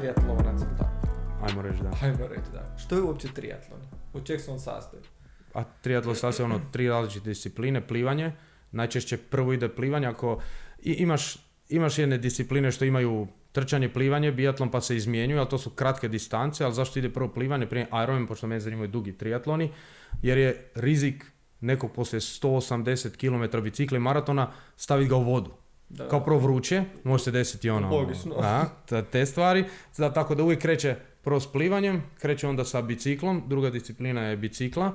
triatlonac, da. Ajmo reći da. Ajmo reći da. Što je uopće triatlon? U čeg se on sastoji? A triatlon sastoji ono tri različite discipline, plivanje. Najčešće prvo ide plivanje, ako i, imaš, imaš jedne discipline što imaju trčanje, plivanje, biatlon pa se izmjenjuju, ali to su kratke distance, ali zašto ide prvo plivanje, prije Ironman, pošto me zanimaju dugi triatloni, jer je rizik nekog poslije 180 km bicikla i maratona staviti ga u vodu. Da. Kao prvo vruće, može se desiti ono, Da, te stvari. Da, tako da uvijek kreće prvo s plivanjem, kreće onda sa biciklom, druga disciplina je bicikla,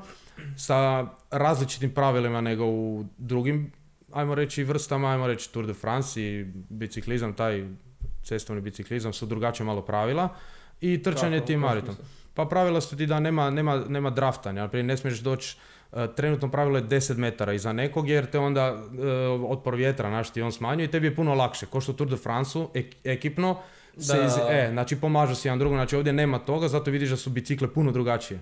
sa različitim pravilima nego u drugim, ajmo reći, vrstama, ajmo reći Tour de France i biciklizam, taj cestovni biciklizam su drugačije malo pravila i trčanje tim maritom. Pa pravila su ti da nema, nema, nema draftanja, ne smiješ doći E, trenutno pravilo je 10 metara iza nekog jer te onda e, otpor vjetra naš ti on smanjuje i tebi je puno lakše. Ko što Tour de france ek, ekipno, se e, znači pomažu se jedan drugom, znači ovdje nema toga, zato vidiš da su bicikle puno drugačije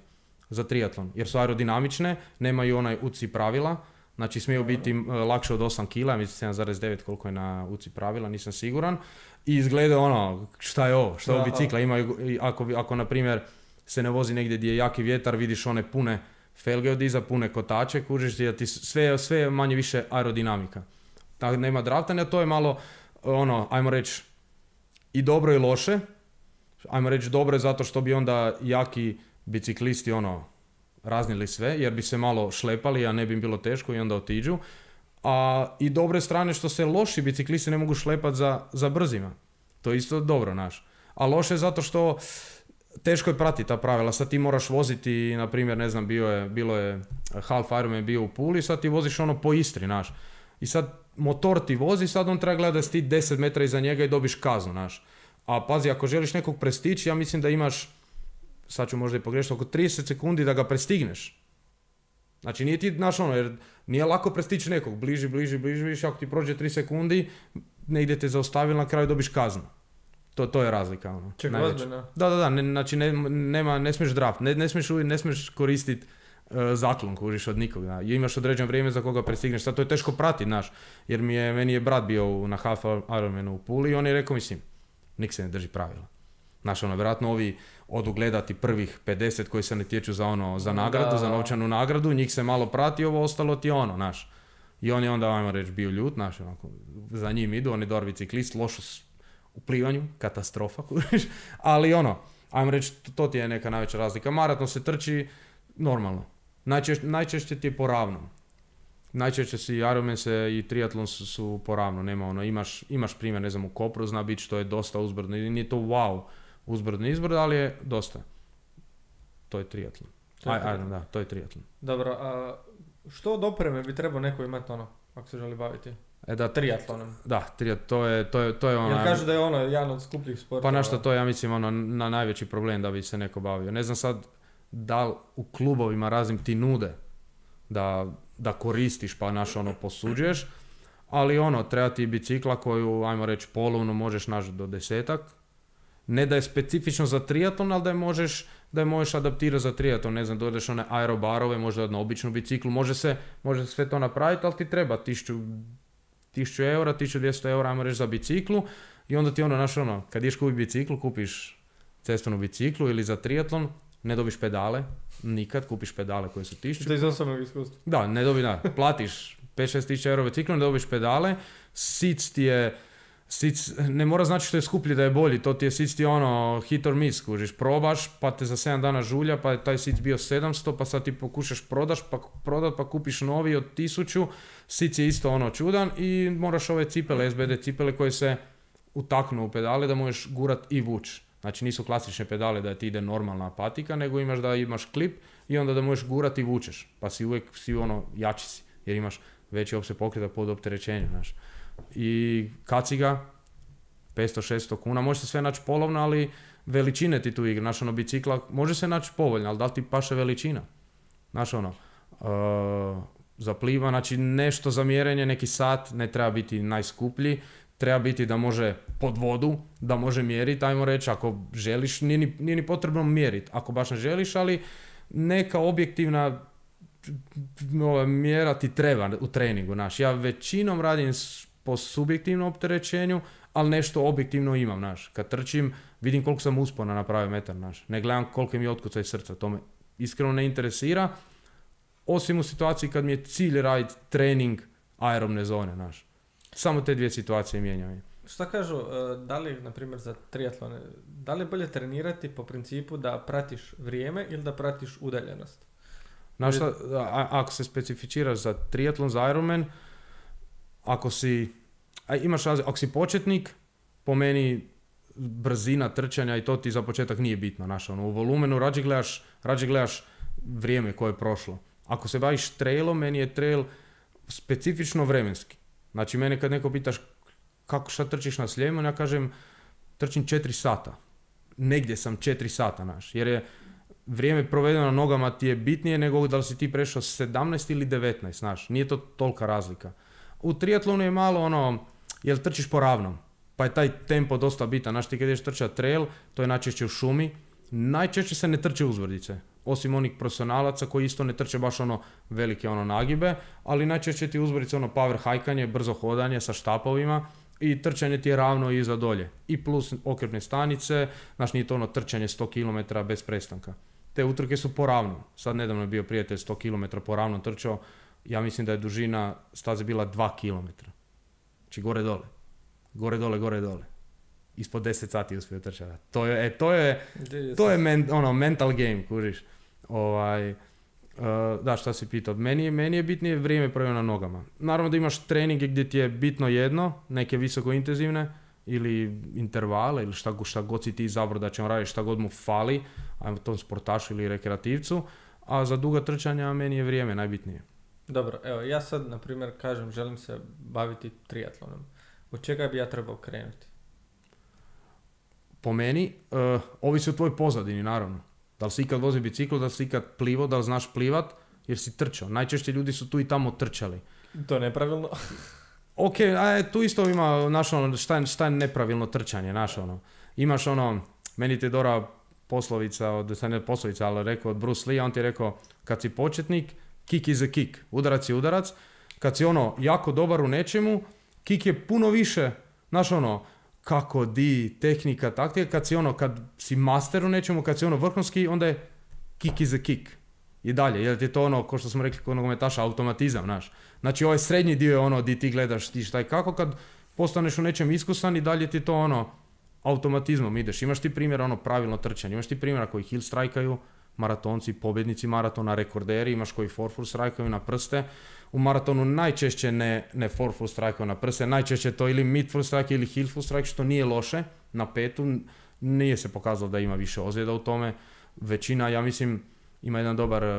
za triatlon, jer su aerodinamične, nemaju onaj UCI pravila, znači smiju biti lakše od 8 kg, mislim 7,9 koliko je na UCI pravila, nisam siguran, i izgleda ono, šta je ovo, šta je bicikla, imaju, ako, ako na primjer se ne vozi negdje gdje je jaki vjetar, vidiš one pune felge od iza pune kotače, kužiš da ti sve, sve manje više aerodinamika. Tako nema draftanja, to je malo, ono, ajmo reći, i dobro i loše. Ajmo reći dobro je zato što bi onda jaki biciklisti, ono, raznili sve, jer bi se malo šlepali, a ne bi im bilo teško i onda otiđu. A i dobre strane što se loši biciklisti ne mogu šlepati za, za brzima. To je isto dobro, naš. A loše je zato što teško je pratiti ta pravila. Sad ti moraš voziti, na primjer, ne znam, bio je, bilo je, Half Ironman je bio u Puli, sad ti voziš ono po Istri, naš. I sad motor ti vozi, sad on treba gledati da si ti 10 metra iza njega i dobiš kaznu, naš. A pazi, ako želiš nekog prestići, ja mislim da imaš, sad ću možda i pogrešiti, oko 30 sekundi da ga prestigneš. Znači nije ti, znaš ono, jer nije lako prestići nekog, bliži, bliži, bliži, više, ako ti prođe 3 sekundi, negdje te zaustavili, na kraju dobiš kaznu. To, to je razlika. Ono, Čekaj, da, da, da, znači ne, nema, ne smiješ draft, ne, ne smiješ, ne smiješ koristiti uh, e, zaklon od nikoga. Imaš određeno vrijeme za koga prestigneš, sad to je teško pratiti, naš. Jer mi je, meni je brat bio na half Ironmanu u Puli i on je rekao, mislim, nik se ne drži pravila. Znaš, ono, vjerojatno ovi odu gledati prvih 50 koji se ne tječu za ono, za nagradu, za novčanu nagradu, njih se malo prati, ovo ostalo ti ono, znaš. I on je onda, ajmo reći, bio ljut, naš, za njim idu, oni je biciklist, u plivanju, katastrofa, ali ono, ajmo reći, to ti je neka najveća razlika. Maraton se trči normalno, Najčeš, najčešće ti je poravno. Najčešće si Ironman se i triatlon su, su poravno, nema ono, imaš, imaš primjer, ne znam, u Kopru zna biti što je dosta uzbrdno, i nije to wow uzbrdno izbrdo, ali je dosta. To je triatlon. Aj, ajde, da, to je triatlon. Dobro, a što od opreme bi trebao neko imati ono, ako se želi baviti? E da, triatlonom. Da, triatlon, to je, to je, to je ono... Jer kažu da je ono jedan od skupljih sporta. Pa našto to ja mislim ono na najveći problem da bi se neko bavio. Ne znam sad da li u klubovima raznim ti nude da, da koristiš pa naš ono posuđuješ, ali ono, treba ti bicikla koju, ajmo reći, polovnu možeš naći do desetak. Ne da je specifično za triatlon, ali da je možeš, da je možeš adaptirati za triatlon. Ne znam, dođeš one aerobarove, možda na običnu biciklu. Može se, može sve to napraviti, ali ti treba tišću 1000 eura, 1200 eura, ajmo reći za biciklu i onda ti ono, znaš ono, kad iš kupi biciklu, kupiš cestovnu biciklu ili za triatlon, ne dobiš pedale, nikad kupiš pedale koje su 1000. Da iz osobnog iskustva. Da, ne dobi, da, platiš 5-6 tisuća eura biciklu, ne dobiš pedale, sic ti je sic, ne mora znači što je skuplji da je bolji, to ti je sic ti ono hit or miss, kužiš, probaš, pa te za 7 dana žulja, pa je taj sic bio 700, pa sad ti pokušaš prodaš, pa prodat, pa kupiš novi od 1000, sic je isto ono čudan i moraš ove cipele, SBD cipele koje se utaknu u pedale da možeš gurat i vuč. Znači nisu klasične pedale da ti ide normalna patika, nego imaš da imaš klip i onda da možeš gurati i vučeš. Pa si uvijek si ono jači si, jer imaš veći opse pokreta pod opterećenjem, znaš i kaciga, 500-600 kuna, može se sve naći polovno, ali veličine ti tu igra, znaš ono bicikla, može se naći povoljno, ali da li ti paše veličina? Znaš ono, uh, e, za pliva, znači nešto za mjerenje, neki sat, ne treba biti najskuplji, treba biti da može pod vodu, da može mjeriti, ajmo reći, ako želiš, nije ni, nije ni potrebno mjeriti, ako baš ne želiš, ali neka objektivna mjera ti treba u treningu, znaš, ja većinom radim po subjektivnom opterećenju, ali nešto objektivno imam, naš. Kad trčim, vidim koliko sam uspona napravio metar, naš. Ne gledam koliko mi je otkucaj srca, to me iskreno ne interesira, osim u situaciji kad mi je cilj raditi trening aerobne zone, znaš. Samo te dvije situacije ja. Šta kažu, e, da li, na primjer, za triatlone, da li je bolje trenirati po principu da pratiš vrijeme ili da pratiš udaljenost? Znaš šta, ako se specificiraš za triatlon, za Ironman, ako si, imaš ako si početnik, po meni brzina trčanja i to ti za početak nije bitno, znaš, ono, u volumenu rađe gledaš, vrijeme koje je prošlo. Ako se baviš trailom, meni je trail specifično vremenski. Znači, mene kad neko pitaš kako šta trčiš na Sljemenu, ja kažem trčim 4 sata. Negdje sam 4 sata, naš. Jer je vrijeme provedeno na nogama ti je bitnije nego da li si ti prešao 17 ili 19, znaš. Nije to tolika razlika u triatlonu je malo ono, jel trčiš po ravnom, pa je taj tempo dosta bitan. Znaš ti kad ješ trčat trail, to je najčešće u šumi, najčešće se ne trče uzvrdice. Osim onih profesionalaca koji isto ne trče baš ono velike ono nagibe, ali najčešće ti uzvrdice ono power hajkanje, brzo hodanje sa štapovima i trčanje ti je ravno iza dolje. I plus okrepne stanice, znaš nije to ono trčanje 100 km bez prestanka. Te utrke su po ravnom. Sad nedavno je bio prijatelj 100 km po ravnom trčao, ja mislim da je dužina staze bila 2 km. Znači gore dole. Gore dole, gore dole. Ispod 10 sati uspio trčati. To je, e, to je, to je men, ono, mental game, kužiš. Ovaj, e, da, šta si pitao? Meni, meni je bitnije vrijeme proveo na nogama. Naravno da imaš treninge gdje ti je bitno jedno, neke visoko intenzivne, ili intervale, ili šta, šta god si ti izabrao da će on raditi, šta god mu fali, ajmo tom sportašu ili rekreativcu, a za duga trčanja meni je vrijeme najbitnije. Dobro, evo, ja sad, na primjer, kažem, želim se baviti triatlonom. Od čega bi ja trebao krenuti? Po meni, uh, ovisi o tvojoj pozadini, naravno. Da li si ikad vozio bicikl, da li si ikad plivo, da li znaš plivat, jer si trčao. Najčešće ljudi su tu i tamo trčali. To je nepravilno. ok, a e, tu isto ima, znaš ono, šta je, nepravilno trčanje, znaš ono. Imaš ono, meni te dora poslovica, od, ne poslovica, ali rekao od Bruce Lee, on ti je rekao, kad si početnik, Kick is a kick. Udarac je udarac. Kad si ono jako dobar u nečemu, kick je puno više, znaš ono, kako, di, tehnika, taktika. Kad si ono, kad si master u nečemu, kad si ono vrhunski, onda je kick is a kick. I dalje, jer ti je to ono, kao što smo rekli kod nogometaša, automatizam, znaš. Znači ovaj srednji dio je ono di ti gledaš ti šta i kako, kad postaneš u nečem iskusan i dalje ti to ono, automatizmom ideš. Imaš ti primjer ono pravilno trčanje, imaš ti primjera koji heel strajkaju, maratonci, pobjednici maratona, rekorderi, imaš koji full strike na prste. U maratonu najčešće ne, ne full na prste, najčešće to ili midfull strike ili full strike, što nije loše na petu. Nije se pokazalo da ima više ozljeda u tome. Većina, ja mislim, ima jedan dobar eh,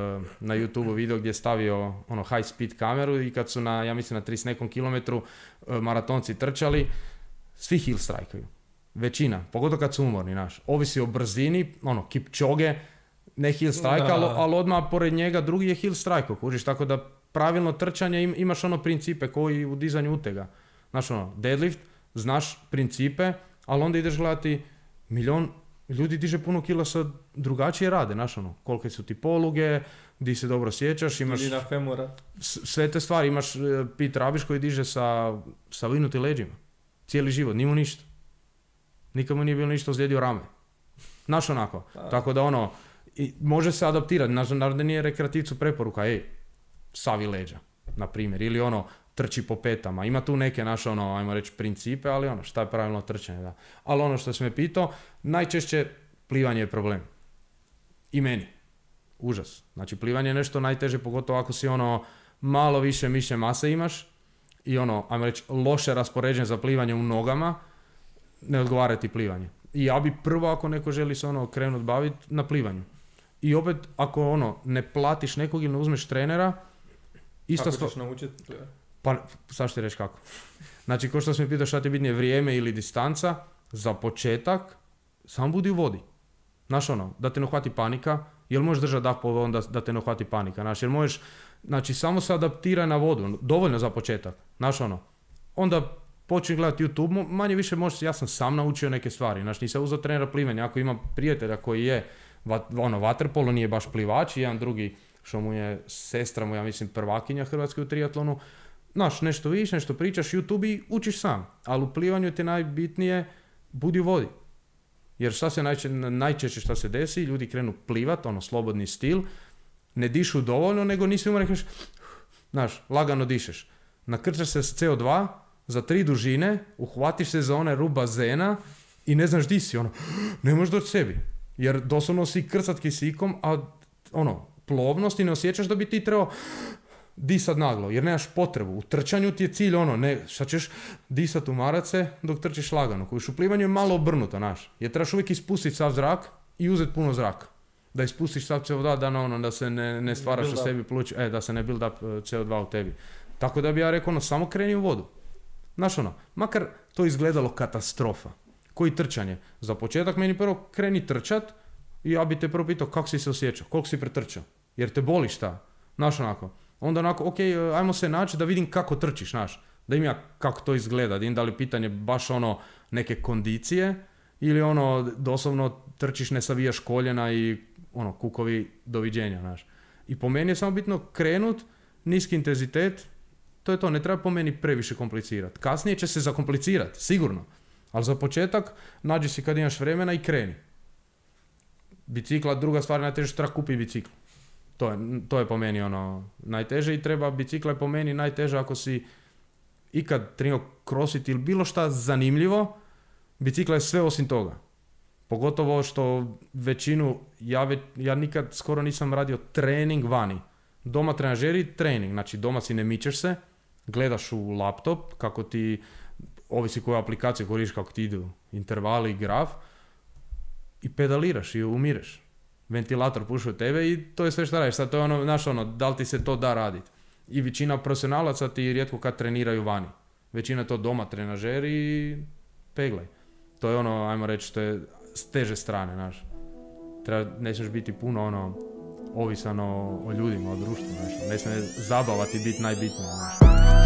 na YouTube video gdje je stavio ono high speed kameru i kad su na, ja mislim, na 30 nekom kilometru eh, maratonci trčali, svi heel strajkaju. Većina, pogotovo kad su umorni, naš. Ovisi o brzini, ono, kipčoge, ne heel strike, ali, odmah pored njega drugi je heel strike, kužiš, tako da pravilno trčanje imaš ono principe koji u dizanju utega. Znaš ono, deadlift, znaš principe, ali onda ideš gledati milion ljudi diže puno kila sa drugačije rade, znaš ono, kolike su ti poluge, di se dobro sjećaš, imaš... Sve te stvari, imaš e, Pit Rabiš koji diže sa, sa leđima. Cijeli život, nimo ništa. Nikad nije bilo ništa ozlijedio rame. Znaš onako, tako da ono, i može se adaptirati. naravno da nije rekreativcu preporuka, ej, savi leđa, na primjer, ili ono, trči po petama. Ima tu neke naše, ono, ajmo reći, principe, ali ono, šta je pravilno trčanje, da. Ali ono što sam me pitao, najčešće plivanje je problem. I meni. Užas. Znači, plivanje je nešto najteže, pogotovo ako si, ono, malo više mišlje mase imaš i, ono, ajmo reći, loše raspoređen za plivanje u nogama, ne odgovara ti plivanje. I ja bi prvo, ako neko želi se, ono, krenut baviti, na plivanju i opet, ako ono, ne platiš nekog ili ne uzmeš trenera, isto Kako ćeš naučiti? Pa, sad reći kako. Znači, ko što sam pitao šta ti bitnije, vrijeme ili distanca, za početak, sam budi u vodi. Znaš ono, da te ne uhvati panika, jel možeš držati dah po onda da te ne uhvati panika, znaš, jer možeš, znači samo se adaptira na vodu, ono, dovoljno za početak, znaš ono, onda počni gledati YouTube, manje više možeš, ja sam sam naučio neke stvari, znaš, nisam uzao trenera plivanja, ako imam prijatelja koji je vat, ono, vaterpolo, nije baš plivač, jedan drugi, što mu je sestra mu, ja mislim, prvakinja Hrvatske u triatlonu, znaš, nešto viš, nešto pričaš, YouTube i učiš sam, ali u plivanju ti najbitnije budi u vodi. Jer šta se najčešće šta se desi, ljudi krenu plivat, ono, slobodni stil, ne dišu dovoljno, nego nisi umre, naš znaš, lagano dišeš. Nakrčaš se s CO2, za tri dužine, uhvatiš se za one ruba zena i ne znaš di si, ono, ne možeš doći sebi. Jer doslovno si krcat kisikom, a ono, plovnost i ne osjećaš da bi ti trebao disat naglo, jer nemaš potrebu. U trčanju ti je cilj ono, ne, šta ćeš disat u marace dok trčiš lagano. Kojiš u plivanju je malo obrnuto, naš. Jer trebaš uvijek ispustiti sav zrak i uzeti puno zraka. Da ispustiš sav CO2, da, na ono, da se ne, ne stvaraš u sebi pluć, e, da se ne build up e, CO2 u tebi. Tako da bi ja rekao, ono, samo kreni u vodu. Znaš ono, makar to izgledalo katastrofa koji trčanje. Za početak meni prvo kreni trčat i ja bi te prvo pitao kako si se osjećao, koliko si pretrčao, jer te boli šta, znaš onako. Onda onako, ok, e, ajmo se naći da vidim kako trčiš, znaš, da im ja kako to izgleda, da im da li pitanje baš ono neke kondicije ili ono doslovno trčiš, ne savijaš koljena i ono kukovi doviđenja, znaš. I po meni je samo bitno krenut, niski intenzitet, to je to, ne treba po meni previše komplicirati. Kasnije će se zakomplicirati, sigurno. Ali za početak, nađi si kad imaš vremena i kreni. Bicikla, druga stvar, najteže treba kupi bicikl. To je, to je po meni ono najteže i treba bicikla je po meni najteže ako si ikad trenio krositi ili bilo šta zanimljivo, bicikla je sve osim toga. Pogotovo što većinu, ja, ja nikad skoro nisam radio trening vani. Doma trenažeri, trening, znači doma si ne mičeš se, gledaš u laptop kako ti ovisi koju aplikacije koristiš kako ti idu intervali i graf i pedaliraš i umireš. Ventilator puši u tebe i to je sve što radiš. Sad to je ono, znaš ono, da li ti se to da raditi. I većina profesionalaca ti rijetko kad treniraju vani. Većina to doma trenažeri i peglaj. To je ono, ajmo reći, to je s teže strane, znaš. Treba, ne biti puno ono, ovisano o, ljudima, o društvu, znaš. Ne smije zabava ti biti najbitnije, znaš.